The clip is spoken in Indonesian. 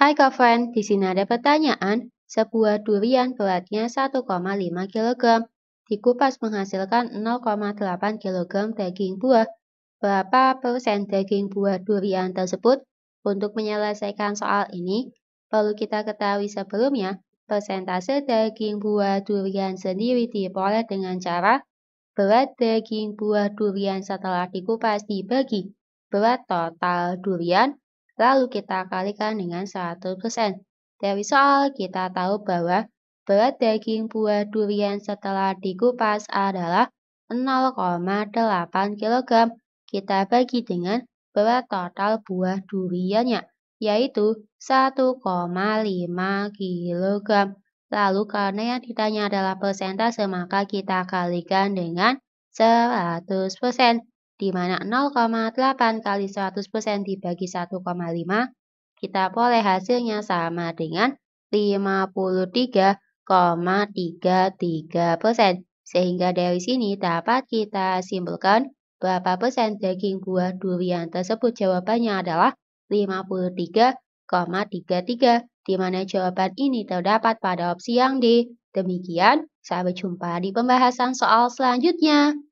Hai kawan, di sini ada pertanyaan. Sebuah durian beratnya 1,5 kg. Dikupas menghasilkan 0,8 kg daging buah. Berapa persen daging buah durian tersebut? Untuk menyelesaikan soal ini, perlu kita ketahui sebelumnya, persentase daging buah durian sendiri diperoleh dengan cara berat daging buah durian setelah dikupas dibagi berat total durian lalu kita kalikan dengan 100%. Dari soal kita tahu bahwa berat daging buah durian setelah dikupas adalah 0,8 kg. Kita bagi dengan berat total buah duriannya, yaitu 1,5 kg. Lalu karena yang ditanya adalah persentase, maka kita kalikan dengan 100% di mana 0,8 kali 100% dibagi 1,5, kita boleh hasilnya sama dengan 53,33%. Sehingga dari sini dapat kita simpulkan berapa persen daging buah durian tersebut. Jawabannya adalah 53,33, di mana jawaban ini terdapat pada opsi yang D. Demikian, sampai jumpa di pembahasan soal selanjutnya.